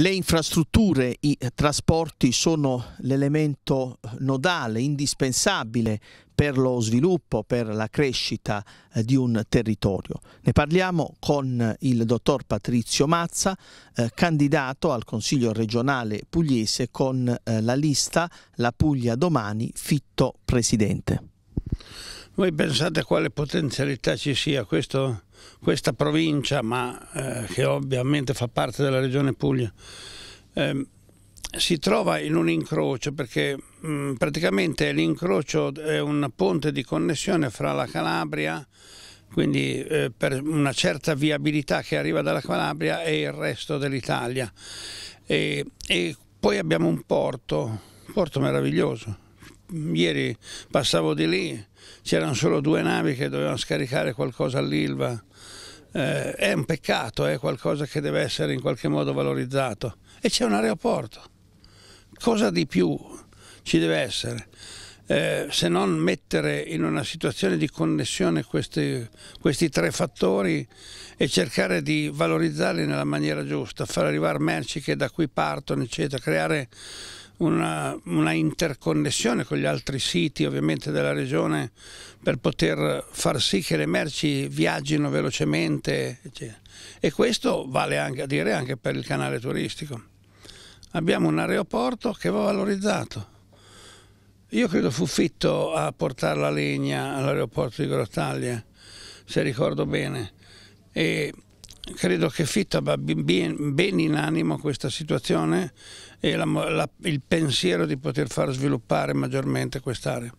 Le infrastrutture, i trasporti sono l'elemento nodale, indispensabile per lo sviluppo, per la crescita eh, di un territorio. Ne parliamo con il dottor Patrizio Mazza, eh, candidato al Consiglio regionale pugliese con eh, la lista La Puglia domani, fitto presidente. Voi pensate quale potenzialità ci sia questo, questa provincia, ma eh, che ovviamente fa parte della regione Puglia. Eh, si trova in un incrocio perché mh, mm, praticamente l'incrocio è un ponte di connessione fra la Calabria, quindi eh, per una certa viabilità che arriva dalla Calabria e il resto dell'Italia. E, e poi abbiamo un porto, un porto meraviglioso, ieri passavo di lì, c'erano solo due navi che dovevano scaricare qualcosa all'Ilva. Eh, è un peccato, è eh, qualcosa che deve essere in qualche modo valorizzato. E c'è un aeroporto. Cosa di più ci deve essere? Eh, se non mettere in una situazione di connessione questi, questi, tre fattori e cercare di valorizzarli nella maniera giusta, far arrivare merci che da qui partono, eccetera, creare una, una interconnessione con gli altri siti ovviamente della regione per poter far sì che le merci viaggino velocemente eccetera. e questo vale anche a dire anche per il canale turistico. Abbiamo un aeroporto che va valorizzato. Io credo fu Fitto a portare la legna all'aeroporto di Grottaglia se ricordo bene. E credo che Fitto abbia ben in animo questa situazione e la, la, il pensiero di poter far sviluppare maggiormente quest'area.